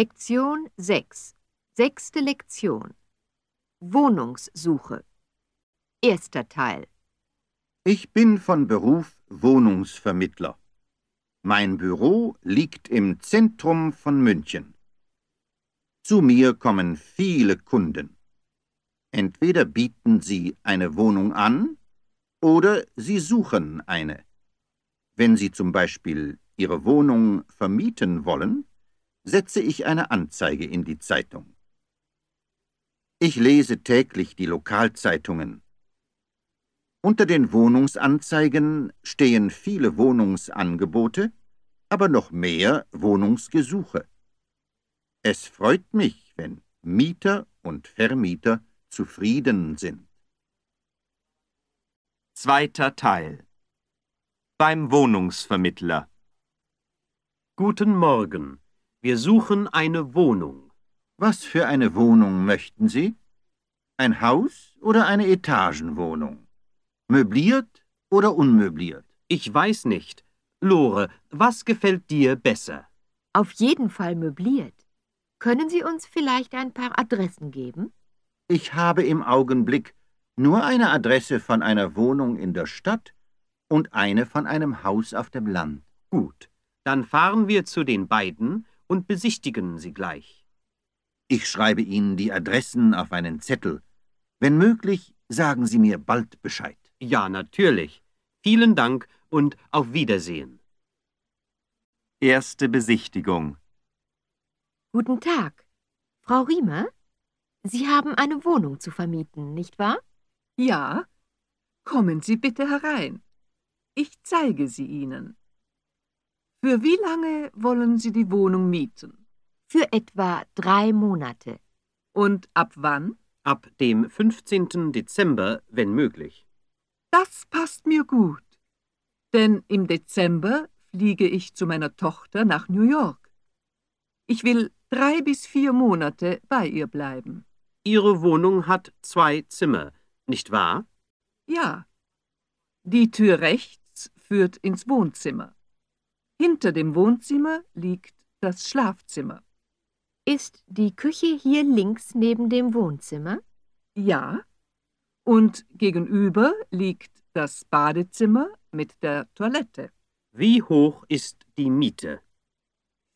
Lektion 6. Sechste Lektion. Wohnungssuche. Erster Teil. Ich bin von Beruf Wohnungsvermittler. Mein Büro liegt im Zentrum von München. Zu mir kommen viele Kunden. Entweder bieten sie eine Wohnung an oder sie suchen eine. Wenn sie zum Beispiel ihre Wohnung vermieten wollen, setze ich eine Anzeige in die Zeitung. Ich lese täglich die Lokalzeitungen. Unter den Wohnungsanzeigen stehen viele Wohnungsangebote, aber noch mehr Wohnungsgesuche. Es freut mich, wenn Mieter und Vermieter zufrieden sind. Zweiter Teil Beim Wohnungsvermittler Guten Morgen. Wir suchen eine Wohnung. Was für eine Wohnung möchten Sie? Ein Haus oder eine Etagenwohnung? Möbliert oder unmöbliert? Ich weiß nicht. Lore, was gefällt dir besser? Auf jeden Fall möbliert. Können Sie uns vielleicht ein paar Adressen geben? Ich habe im Augenblick nur eine Adresse von einer Wohnung in der Stadt und eine von einem Haus auf dem Land. Gut, dann fahren wir zu den beiden, und besichtigen sie gleich. Ich schreibe Ihnen die Adressen auf einen Zettel. Wenn möglich, sagen Sie mir bald Bescheid. Ja, natürlich. Vielen Dank und auf Wiedersehen. Erste Besichtigung. Guten Tag. Frau Riemer, Sie haben eine Wohnung zu vermieten, nicht wahr? Ja. Kommen Sie bitte herein. Ich zeige sie Ihnen. Für wie lange wollen Sie die Wohnung mieten? Für etwa drei Monate. Und ab wann? Ab dem 15. Dezember, wenn möglich. Das passt mir gut. Denn im Dezember fliege ich zu meiner Tochter nach New York. Ich will drei bis vier Monate bei ihr bleiben. Ihre Wohnung hat zwei Zimmer, nicht wahr? Ja. Die Tür rechts führt ins Wohnzimmer. Hinter dem Wohnzimmer liegt das Schlafzimmer. Ist die Küche hier links neben dem Wohnzimmer? Ja. Und gegenüber liegt das Badezimmer mit der Toilette. Wie hoch ist die Miete?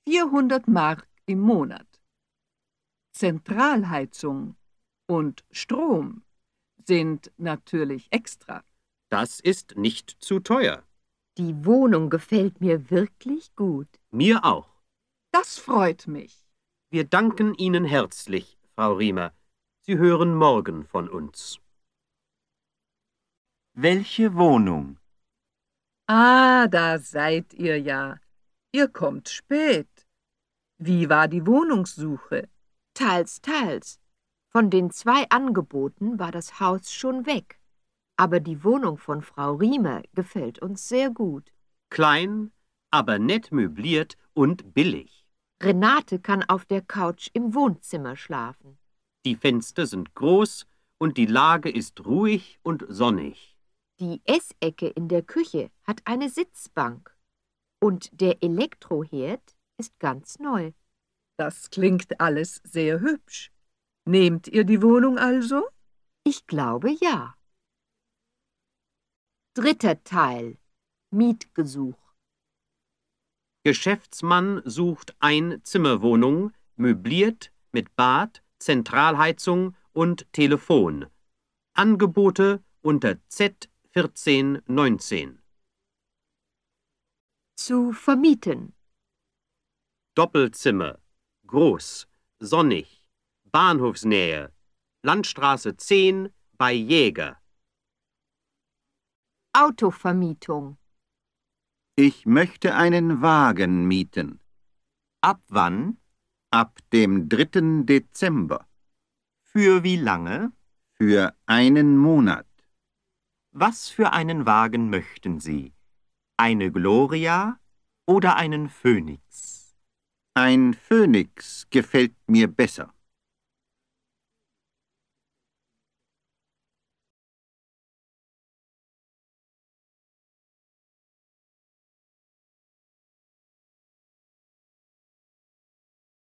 400 Mark im Monat. Zentralheizung und Strom sind natürlich extra. Das ist nicht zu teuer. Die Wohnung gefällt mir wirklich gut. Mir auch. Das freut mich. Wir danken Ihnen herzlich, Frau Riemer. Sie hören morgen von uns. Welche Wohnung? Ah, da seid ihr ja. Ihr kommt spät. Wie war die Wohnungssuche? Teils, teils. Von den zwei Angeboten war das Haus schon weg aber die Wohnung von Frau Riemer gefällt uns sehr gut. Klein, aber nett möbliert und billig. Renate kann auf der Couch im Wohnzimmer schlafen. Die Fenster sind groß und die Lage ist ruhig und sonnig. Die Essecke in der Küche hat eine Sitzbank und der Elektroherd ist ganz neu. Das klingt alles sehr hübsch. Nehmt ihr die Wohnung also? Ich glaube ja. Dritter Teil Mietgesuch Geschäftsmann sucht ein Zimmerwohnung, möbliert, mit Bad, Zentralheizung und Telefon. Angebote unter Z1419. Zu vermieten. Doppelzimmer. Groß, sonnig, Bahnhofsnähe, Landstraße 10 bei Jäger. Autovermietung. Ich möchte einen Wagen mieten. Ab wann? Ab dem 3. Dezember. Für wie lange? Für einen Monat. Was für einen Wagen möchten Sie? Eine Gloria oder einen Phönix? Ein Phönix gefällt mir besser.